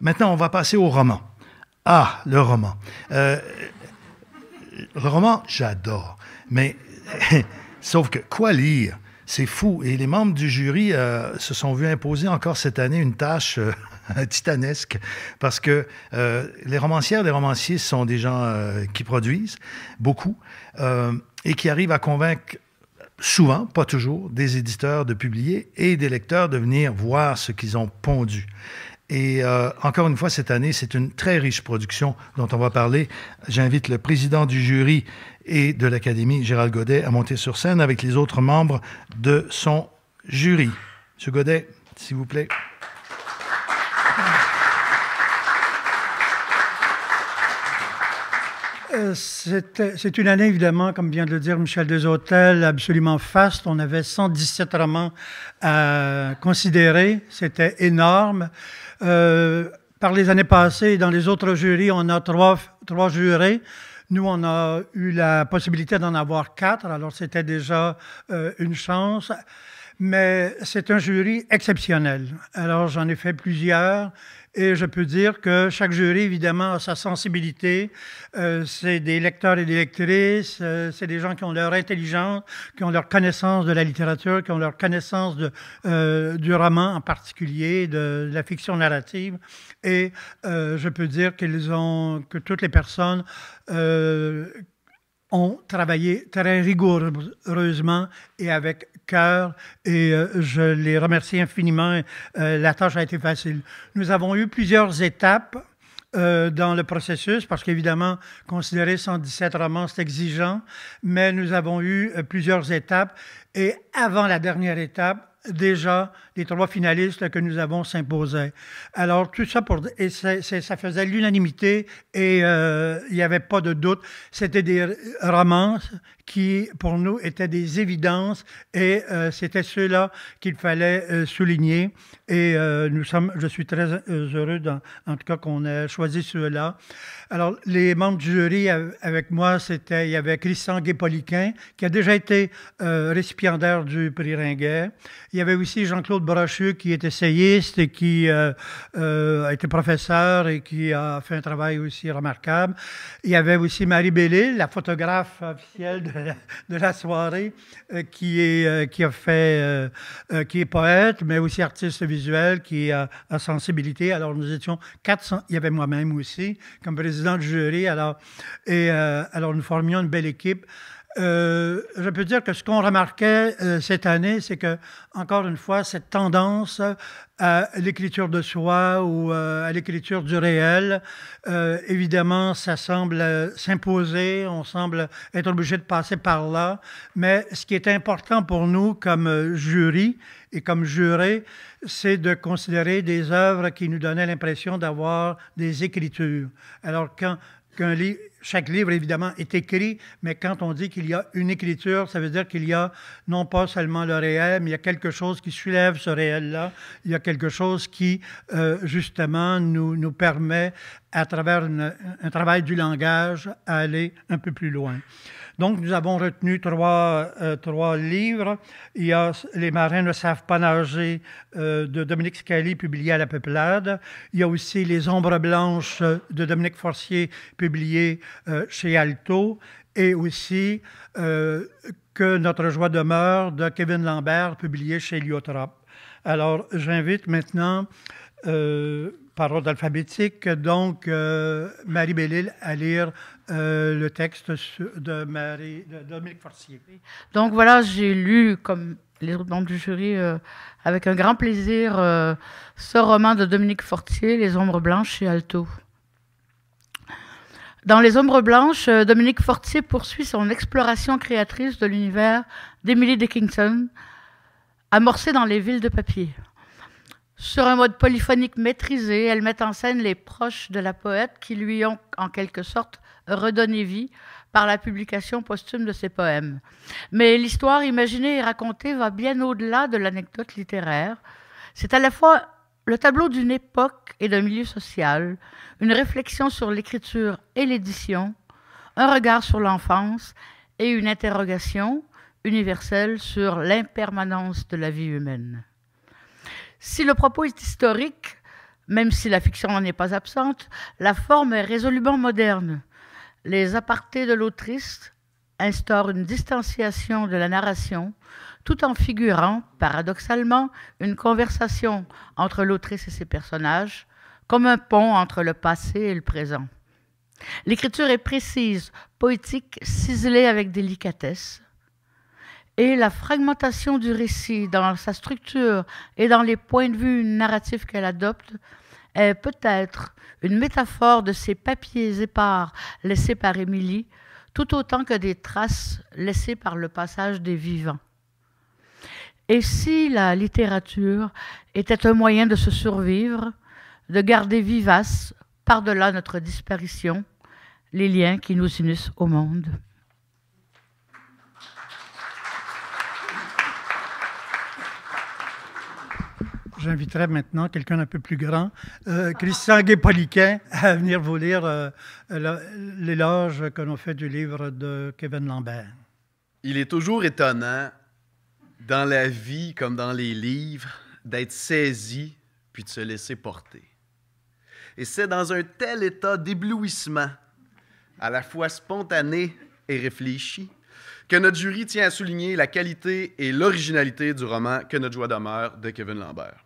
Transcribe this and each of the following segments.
Maintenant, on va passer au roman. Ah, le roman. Euh, le roman, j'adore. Mais, sauf que, quoi lire? C'est fou. Et les membres du jury euh, se sont vus imposer encore cette année une tâche euh, titanesque parce que les romancières, les romanciers sont des gens qui produisent beaucoup et qui arrivent à convaincre souvent, pas toujours, des éditeurs de publier et des lecteurs de venir voir ce qu'ils ont pondu. Et euh, encore une fois, cette année, c'est une très riche production dont on va parler. J'invite le président du jury et de l'Académie, Gérald Godet, à monter sur scène avec les autres membres de son jury. Monsieur Godet, s'il vous plaît. Euh, c'est une année, évidemment, comme vient de le dire Michel Deshôtels, absolument faste. On avait 117 romans à considérer. C'était énorme. Euh, par les années passées, dans les autres jurys, on a trois, trois jurés. Nous, on a eu la possibilité d'en avoir quatre, alors c'était déjà euh, une chance mais c'est un jury exceptionnel. Alors j'en ai fait plusieurs et je peux dire que chaque jury, évidemment, a sa sensibilité. Euh, c'est des lecteurs et des lectrices, euh, c'est des gens qui ont leur intelligence, qui ont leur connaissance de la littérature, qui ont leur connaissance de, euh, du roman en particulier, de, la fiction narrative. Et euh, je peux dire qu'ils ont, que toutes les personnes ont travaillé très rigoureusement et avec cœur et euh, je les remercie infiniment. Euh, la tâche a été facile. Nous avons eu plusieurs étapes euh, dans le processus, parce qu'évidemment, considérer 117 romans, c'est exigeant, mais nous avons eu plusieurs étapes. Et avant la dernière étape, déjà, trois finalistes que nous avons s'imposaient. Alors, tout ça, pour, et ça faisait l'unanimité et euh, il n'y avait pas de doute. C'était des romances qui, pour nous, étaient des évidences et euh, c'était ceux-là qu'il fallait euh, souligner. Et nous sommes, je suis très heureux, en tout cas, qu'on ait choisi ceux-là. Alors, les membres du jury avec moi, c'était, il y avait Christian Guépoliquin, qui a déjà été récipiendaire du prix Ringuet. Il y avait aussi Jean-Claude Brochu, qui est essayiste et qui euh, euh, a été professeur et qui a fait un travail aussi remarquable. Il y avait aussi Marie Bellé, la photographe officielle de la, soirée, euh, qui, est, qui a fait, qui est poète, mais aussi artiste visuel, qui a, la sensibilité. Alors, nous étions 400, il y avait moi-même aussi, comme président du jury. Alors, et, alors, nous formions une belle équipe. Euh, je peux dire que ce qu'on remarquait euh, cette année, c'est que, encore une fois, cette tendance euh, à l'écriture de soi ou à l'écriture du réel, évidemment, ça semble s'imposer, on semble être obligé de passer par là, mais ce qui est important pour nous comme jury et comme juré, c'est de considérer des œuvres qui nous donnaient l'impression d'avoir des écritures. Alors, quand qu'un livre chaque livre, évidemment, est écrit, mais quand on dit qu'il y a une écriture, ça veut dire qu'il y a non pas seulement le réel, mais il y a quelque chose qui soulève ce réel-là. Il y a quelque chose qui, euh, justement, nous, nous permet, à travers un travail du langage, d'aller un peu plus loin. Donc, nous avons retenu trois, euh, livres. Il y a Les marins ne savent pas nager euh, de Dominique Scali, publié à La Peuplade. Il y a aussi Les ombres blanches euh, de Dominique Forcier, publié chez Alto. Et aussi Que notre joie demeure de Kevin Lambert, publié chez Lyotrop. Alors, j'invite maintenant par ordre alphabétique. Donc, euh, Marie Bellil à lire euh, le texte de, Marie, Dominique Fortier. Donc, voilà, j'ai lu, comme les autres membres du jury, euh, avec un grand plaisir, ce roman de Dominique Fortier, Les ombres blanches chez Alto. Dans Les ombres blanches, Dominique Fortier poursuit son exploration créatrice de l'univers d'Emily Dickinson, amorcée dans les villes de papier. Sur un mode polyphonique maîtrisé, elle met en scène les proches de la poète qui lui ont en quelque sorte redonné vie par la publication posthume de ses poèmes. Mais l'histoire imaginée et racontée va bien au-delà de l'anecdote littéraire. C'est à la fois le tableau d'une époque et d'un milieu social, une réflexion sur l'écriture et l'édition, un regard sur l'enfance et une interrogation universelle sur l'impermanence de la vie humaine. Si le propos est historique, même si la fiction n'en est pas absente, la forme est résolument moderne. Les apartés de l'autrice instaurent une distanciation de la narration tout en figurant, paradoxalement, une conversation entre l'autrice et ses personnages, comme un pont entre le passé et le présent. L'écriture est précise, poétique, ciselée avec délicatesse et la fragmentation du récit dans sa structure et dans les points de vue narratifs qu'elle adopte est peut-être une métaphore de ces papiers épars laissés par Émilie, tout autant que des traces laissées par le passage des vivants. Et si la littérature était un moyen de se survivre, de garder vivaces, par-delà notre disparition, les liens qui nous unissent au monde J'inviterai maintenant quelqu'un d'un peu plus grand, euh, Christian Guépoliquin, à venir vous lire euh, l'éloge que l'on fait du livre de Kevin Lambert. Il est toujours étonnant, dans la vie comme dans les livres, d'être saisi puis de se laisser porter. Et c'est dans un tel état d'éblouissement, à la fois spontané et réfléchi, que notre jury tient à souligner la qualité et l'originalité du roman Que notre joie demeure de Kevin Lambert.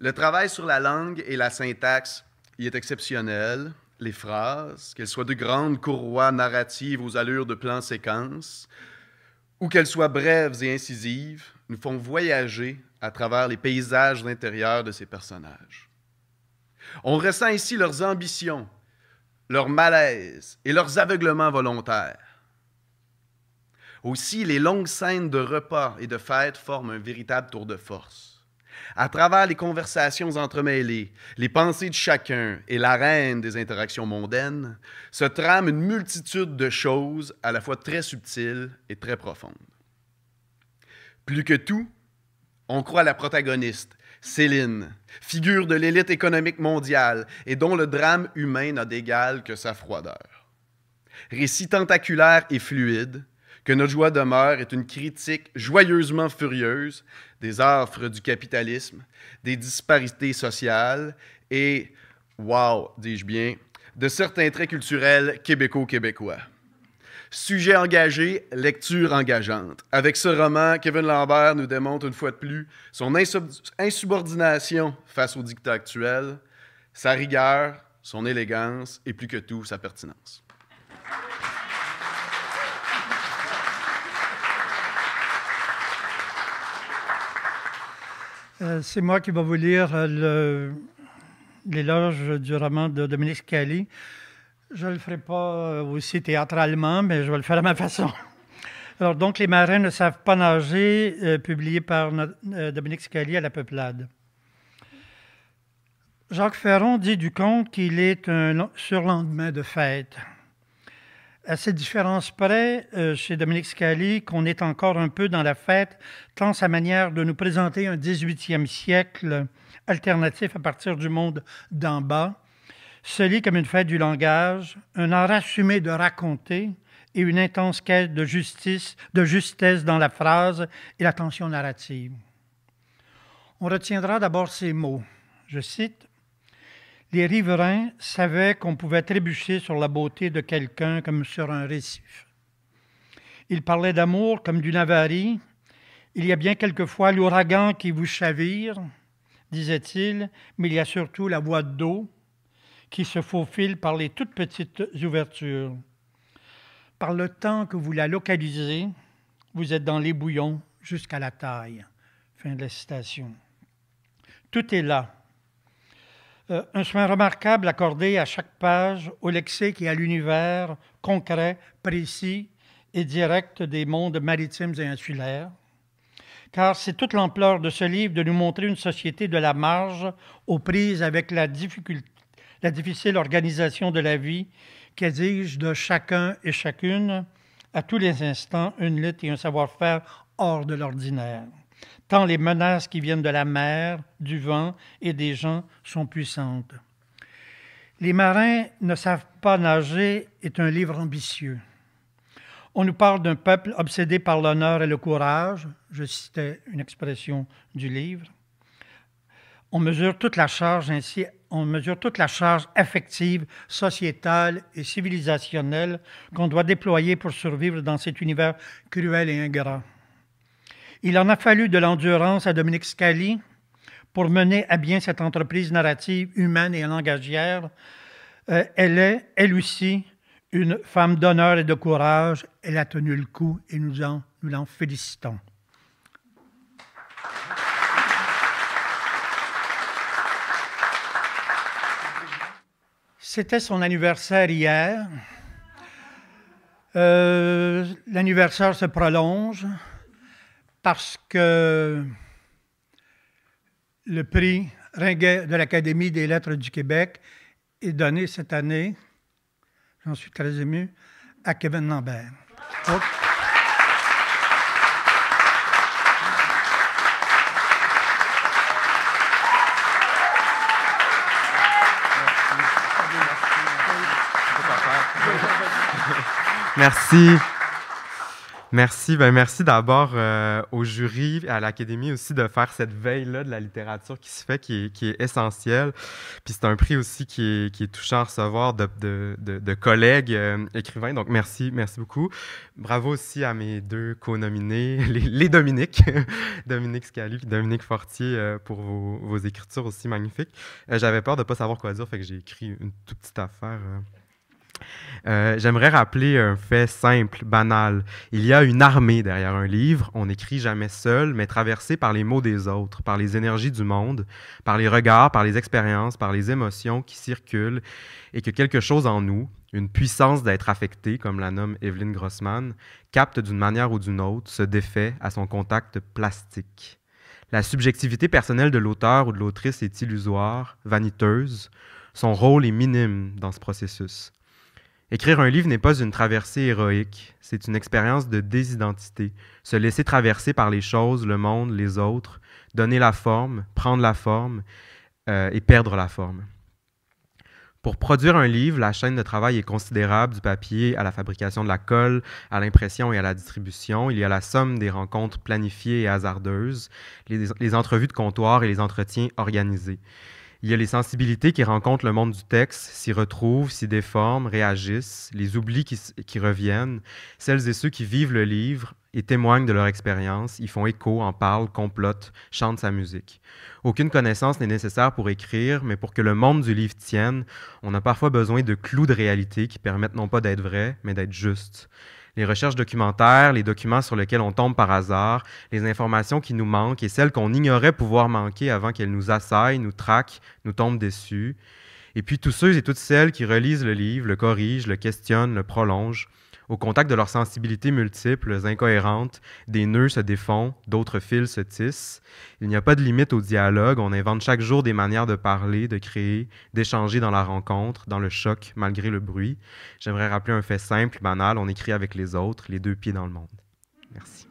Le travail sur la langue et la syntaxe y est exceptionnel. Les phrases, qu'elles soient de grandes courroies narratives aux allures de plans-séquences, ou qu'elles soient brèves et incisives, nous font voyager à travers les paysages intérieurs de ces personnages. On ressent ici leurs ambitions, leurs malaises et leurs aveuglements volontaires. Aussi, les longues scènes de repas et de fêtes forment un véritable tour de force à travers les conversations entremêlées, les pensées de chacun et l'arène des interactions mondaines, se trame une multitude de choses à la fois très subtiles et très profondes. Plus que tout, on croit la protagoniste, Céline, figure de l'élite économique mondiale et dont le drame humain n'a d'égal que sa froideur. Récit tentaculaire et fluide, que notre joie demeure est une critique joyeusement furieuse des affres du capitalisme, des disparités sociales et, wow, dis-je bien, de certains traits culturels québéco-québécois. Sujet engagé, lecture engageante. Avec ce roman, Kevin Lambert nous démontre une fois de plus son insubordination face au dictat actuel, sa rigueur, son élégance et plus que tout sa pertinence. Euh, c'est moi qui vais vous lire euh, l'éloge du roman de Dominique Scali. Je ne le ferai pas euh, aussi théâtralement, mais je vais le faire à ma façon. Alors, donc, Les marins ne savent pas nager, publié par Dominique Scali à La Peuplade. Jacques Ferron dit du conte qu'il est un surlendemain de fête à ces différence près, euh, chez Dominique Scali, qu'on est encore un peu dans la fête, tant sa manière de nous présenter un 18e siècle alternatif à partir du monde d'en bas, se lit comme une fête du langage, un art assumé de raconter et une intense quête de justice, de justesse dans la phrase et la tension narrative. On retiendra d'abord ces mots. Je cite les riverains savaient qu'on pouvait trébucher sur la beauté de quelqu'un comme sur un récif. Ils parlaient d'amour comme d'une avarie. Il y a bien quelquefois l'ouragan qui vous chavire, disait-il, mais il y a surtout la voie d'eau qui se faufile par les toutes petites ouvertures. Par le temps que vous la localisez, vous êtes dans les bouillons jusqu'à la taille. Fin de la citation. Tout est là euh, un soin remarquable accordé à chaque page au lexique et à l'univers concret, précis et direct des mondes maritimes et insulaires. Car c'est toute l'ampleur de ce livre de nous montrer une société de la marge aux prises avec la, la difficile organisation de la vie qu'exige de chacun et chacune, à tous les instants, une lutte et un savoir-faire hors de l'ordinaire tant les menaces qui viennent de la mer, du vent et des gens sont puissantes. Les marins ne savent pas nager est un livre ambitieux. On nous parle d'un peuple obsédé par l'honneur et le courage, je citais une expression du livre. On mesure toute la charge ainsi, on mesure toute la charge affective, sociétale et civilisationnelle qu'on doit déployer pour survivre dans cet univers cruel et ingrat. Il en a fallu de l'endurance à Dominique Scali pour mener à bien cette entreprise narrative humaine et langagière. Euh, elle est, elle aussi, une femme d'honneur et de courage. Elle a tenu le coup et nous en, nous l'en félicitons. C'était son anniversaire hier. Euh, l'anniversaire se prolonge parce que le prix Ringuet de l'Académie des lettres du Québec est donné cette année, j'en suis très ému, à Kevin Lambert. Oh. Merci. Merci. Ben merci d'abord euh, au jury, et à l'Académie aussi, de faire cette veille-là de la littérature qui se fait, qui est, essentielle. Puis c'est un prix aussi qui est, touchant à recevoir de, collègues euh, écrivains. Donc merci, merci beaucoup. Bravo aussi à mes deux co-nominés, les, les Dominiques, Dominique Scali et Dominique Fortier, euh, pour vos, vos, écritures aussi magnifiques. J'avais peur de ne pas savoir quoi dire, fait que j'ai écrit une toute petite affaire. Euh, j'aimerais rappeler un fait simple, banal. Il y a une armée derrière un livre. On n'écrit jamais seul, mais traversé par les mots des autres, par les énergies du monde, par les regards, par les expériences, par les émotions qui circulent, et que quelque chose en nous, une puissance d'être affecté, comme la nomme Evelyn Grossman, capte d'une manière ou d'une autre, se défait à son contact plastique. La subjectivité personnelle de l'auteur ou de l'autrice est illusoire, vaniteuse. Son rôle est minime dans ce processus. Écrire un livre n'est pas une traversée héroïque, c'est une expérience de désidentité, se laisser traverser par les choses, le monde, les autres, donner la forme, prendre la forme euh, et perdre la forme. Pour produire un livre, la chaîne de travail est considérable, du papier à la fabrication de la colle, à l'impression et à la distribution. Il y a la somme des rencontres planifiées et hasardeuses, les entrevues de comptoir et les entretiens organisés. Il y a les sensibilités qui rencontrent le monde du texte, s'y retrouvent, s'y déforment, réagissent, les oublis qui, reviennent, celles et ceux qui vivent le livre et témoignent de leur expérience, y font écho, en parlent, complotent, chantent sa musique. Aucune connaissance n'est nécessaire pour écrire, mais pour que le monde du livre tienne, on a parfois besoin de clous de réalité qui permettent non pas d'être vrai, mais d'être juste les recherches documentaires, les documents sur lesquels on tombe par hasard, les informations qui nous manquent et celles qu'on ignorait pouvoir manquer avant qu'elles nous assaillent, nous traquent, nous tombent dessus. Et puis tous ceux et toutes celles qui relisent le livre, le corrigent, le questionnent, le prolongent, au contact de leurs sensibilités multiples, incohérentes, des nœuds se défont, d'autres fils se tissent. Il n'y a pas de limite au dialogue, on invente chaque jour des manières de parler, de créer, d'échanger dans la rencontre, dans le choc, malgré le bruit. J'aimerais rappeler un fait simple, banal, on écrit avec les autres, les deux pieds dans le monde. Merci.